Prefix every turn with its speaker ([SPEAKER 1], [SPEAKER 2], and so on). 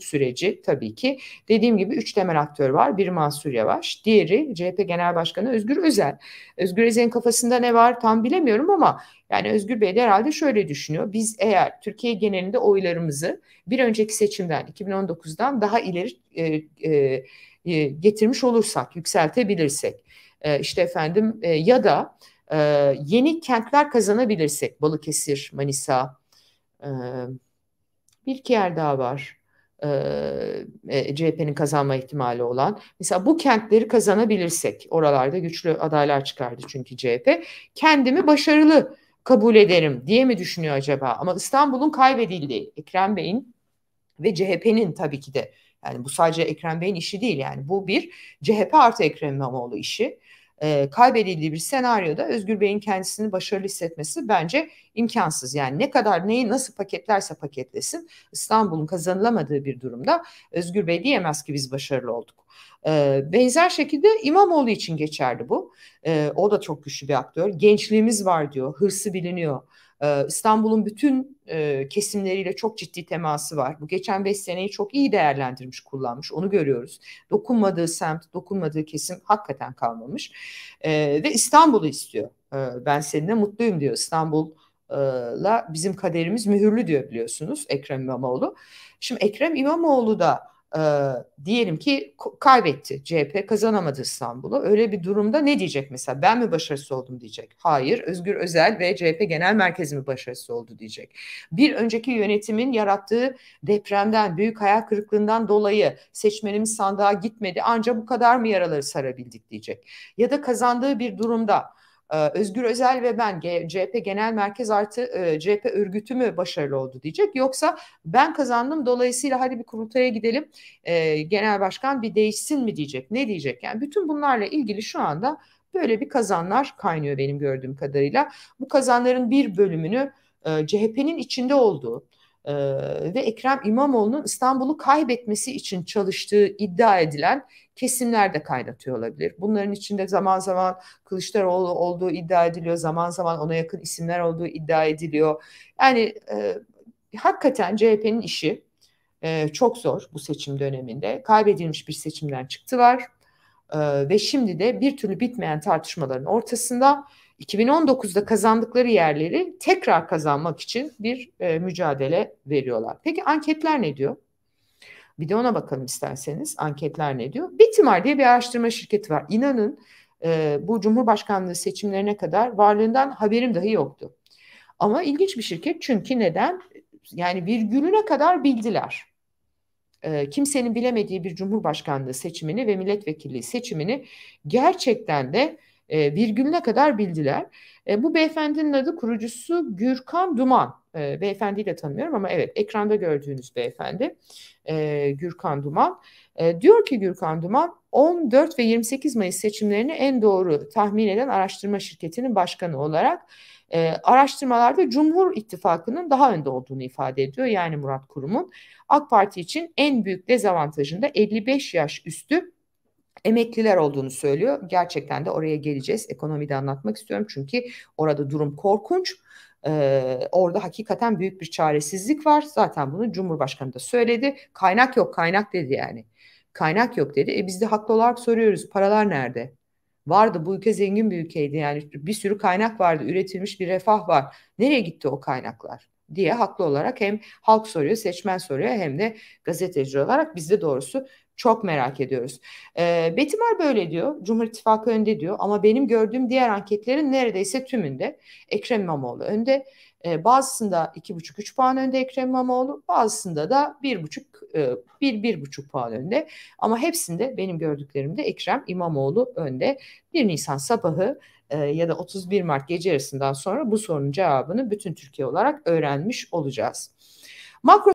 [SPEAKER 1] süreci tabii ki dediğim gibi üç temel aktör var. Bir Mansur Yavaş, diğeri CHP Genel Başkanı Özgür Özel. Özgür Özel'in kafasında ne var tam bilemiyorum ama yani Özgür Bey de herhalde şöyle düşünüyor. Biz eğer Türkiye genelinde oylarımızı bir önceki seçimden 2019'dan daha ileri e, e, e getirmiş olursak, yükseltebilirsek e, işte efendim e, ya da e, yeni kentler kazanabilirsek Balıkesir, Manisa, e, bir iki yer daha var e, CHP'nin kazanma ihtimali olan. Mesela bu kentleri kazanabilirsek, oralarda güçlü adaylar çıkardı çünkü CHP, kendimi başarılı kabul ederim diye mi düşünüyor acaba? Ama İstanbul'un kaybedildiği, Ekrem Bey'in ve CHP'nin tabii ki de yani bu sadece Ekrem Bey'in işi değil yani bu bir CHP artı Ekrem İmamoğlu işi e, kaybedildiği bir senaryoda Özgür Bey'in kendisini başarılı hissetmesi bence imkansız. Yani ne kadar neyi nasıl paketlerse paketlesin İstanbul'un kazanılamadığı bir durumda Özgür Bey diyemez ki biz başarılı olduk. E, benzer şekilde İmamoğlu için geçerli bu. E, o da çok güçlü bir aktör. Gençliğimiz var diyor, hırsı biliniyor. E, İstanbul'un bütün e, kesimleriyle çok ciddi teması var. Bu geçen 5 seneyi çok iyi değerlendirmiş, kullanmış. Onu görüyoruz. Dokunmadığı semt, dokunmadığı kesim hakikaten kalmamış. E, ve İstanbul'u istiyor. E, ben seninle mutluyum diyor. İstanbul'la la bizim kaderimiz mühürlü diyor biliyorsunuz Ekrem İmamoğlu. Şimdi Ekrem İmamoğlu da e, diyelim ki kaybetti CHP kazanamadı İstanbul'u. Öyle bir durumda ne diyecek mesela ben mi başarısız oldum diyecek. Hayır Özgür Özel ve CHP Genel Merkezi mi başarısız oldu diyecek. Bir önceki yönetimin yarattığı depremden büyük hayal kırıklığından dolayı seçmenimiz sandığa gitmedi ancak bu kadar mı yaraları sarabildik diyecek. Ya da kazandığı bir durumda ee, Özgür Özel ve ben CHP Genel Merkez artı e, CHP örgütü mü başarılı oldu diyecek. Yoksa ben kazandım dolayısıyla hadi bir kurultaya gidelim e, genel başkan bir değişsin mi diyecek. Ne diyecek yani bütün bunlarla ilgili şu anda böyle bir kazanlar kaynıyor benim gördüğüm kadarıyla. Bu kazanların bir bölümünü e, CHP'nin içinde olduğu e, ve Ekrem İmamoğlu'nun İstanbul'u kaybetmesi için çalıştığı iddia edilen kesimler de kaynatıyor olabilir. Bunların içinde zaman zaman Kılıçdaroğlu olduğu iddia ediliyor, zaman zaman ona yakın isimler olduğu iddia ediliyor. Yani e, hakikaten CHP'nin işi e, çok zor bu seçim döneminde. Kaybedilmiş bir seçimden çıktılar. Ee, ve şimdi de bir türlü bitmeyen tartışmaların ortasında 2019'da kazandıkları yerleri tekrar kazanmak için bir e, mücadele veriyorlar. Peki anketler ne diyor? Bir de ona bakalım isterseniz anketler ne diyor? Bitimar diye bir araştırma şirketi var. İnanın e, bu Cumhurbaşkanlığı seçimlerine kadar varlığından haberim dahi yoktu. Ama ilginç bir şirket çünkü neden? Yani virgülüne kadar bildiler. E, kimsenin bilemediği bir Cumhurbaşkanlığı seçimini ve milletvekilliği seçimini gerçekten de e, virgülüne kadar bildiler. E, bu beyefendinin adı kurucusu Gürkan Duman. E, beyefendiyle tanımıyorum ama evet ekranda gördüğünüz beyefendi e, Gürkan Duman. E, diyor ki Gürkan Duman 14 ve 28 Mayıs seçimlerini en doğru tahmin eden araştırma şirketinin başkanı olarak e, araştırmalarda Cumhur İttifakı'nın daha önde olduğunu ifade ediyor. Yani Murat Kurum'un AK Parti için en büyük dezavantajında 55 yaş üstü emekliler olduğunu söylüyor. Gerçekten de oraya geleceğiz. Ekonomide anlatmak istiyorum çünkü orada durum korkunç. Ee, orada hakikaten büyük bir çaresizlik var. Zaten bunu Cumhurbaşkanı da söyledi. Kaynak yok, kaynak dedi yani. Kaynak yok dedi. E biz de haklı olarak soruyoruz. Paralar nerede? Vardı bu ülke zengin bir ülkeydi yani bir sürü kaynak vardı üretilmiş bir refah var. Nereye gitti o kaynaklar? diye haklı olarak hem halk soruyor, seçmen soruyor hem de gazeteci olarak biz de doğrusu çok merak ediyoruz. E, ee, Betimar böyle diyor. Cumhur İttifakı önde diyor. Ama benim gördüğüm diğer anketlerin neredeyse tümünde Ekrem İmamoğlu önde. E, bazısında 2,5-3 puan önde Ekrem İmamoğlu. Bazısında da 1,5 1-1,5 e, puan önde. Ama hepsinde benim gördüklerimde Ekrem İmamoğlu önde. 1 Nisan sabahı e, ya da 31 Mart gece yarısından sonra bu sorunun cevabını bütün Türkiye olarak öğrenmiş olacağız. Makro